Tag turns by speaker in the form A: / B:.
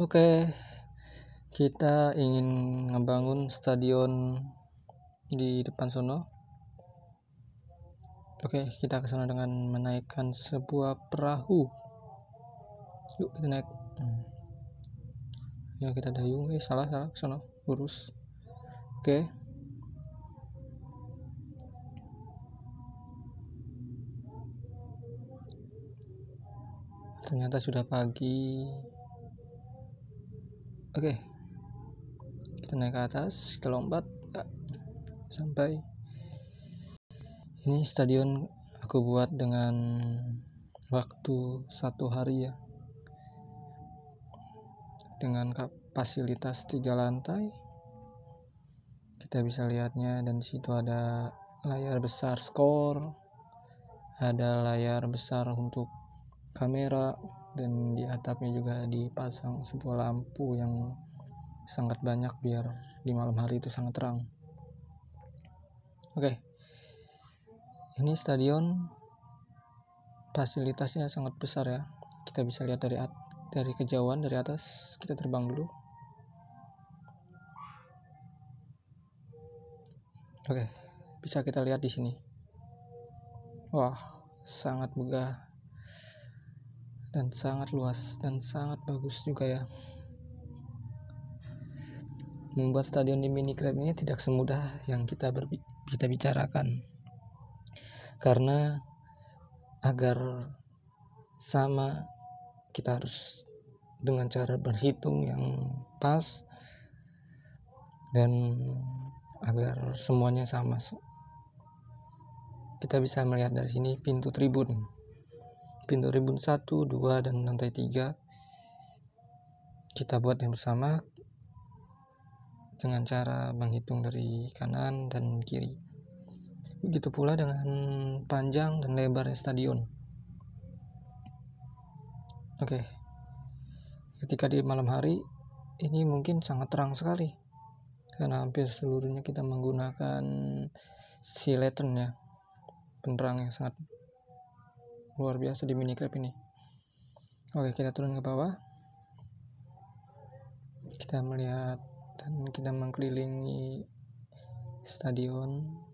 A: Oke, okay. kita ingin ngebangun stadion di depan sono. Oke, okay, kita ke sana dengan menaikkan sebuah perahu. Yuk kita naik. Yuk hmm. Ya kita dayung. Eh salah salah ke sana, Lurus. Oke. Okay. Ternyata sudah pagi oke kita naik ke atas kita lompat ya. sampai ini stadion aku buat dengan waktu satu hari ya dengan kapasitas tiga lantai kita bisa lihatnya dan situ ada layar besar skor ada layar besar untuk kamera dan di atapnya juga dipasang sebuah lampu yang sangat banyak biar di malam hari itu sangat terang. Oke. Ini stadion fasilitasnya sangat besar ya. Kita bisa lihat dari at dari kejauhan dari atas kita terbang dulu. Oke, bisa kita lihat di sini. Wah, sangat megah dan sangat luas dan sangat bagus juga ya membuat stadion di mini crab ini tidak semudah yang kita berbi kita bicarakan karena agar sama kita harus dengan cara berhitung yang pas dan agar semuanya sama kita bisa melihat dari sini pintu tribun pintu ribun 1, 2, dan lantai 3 kita buat yang bersama dengan cara menghitung dari kanan dan kiri begitu pula dengan panjang dan lebar stadion oke ketika di malam hari ini mungkin sangat terang sekali karena hampir seluruhnya kita menggunakan si ya penerang yang sangat luar biasa di mini Minecraft ini oke kita turun ke bawah kita melihat dan kita mengkelilingi stadion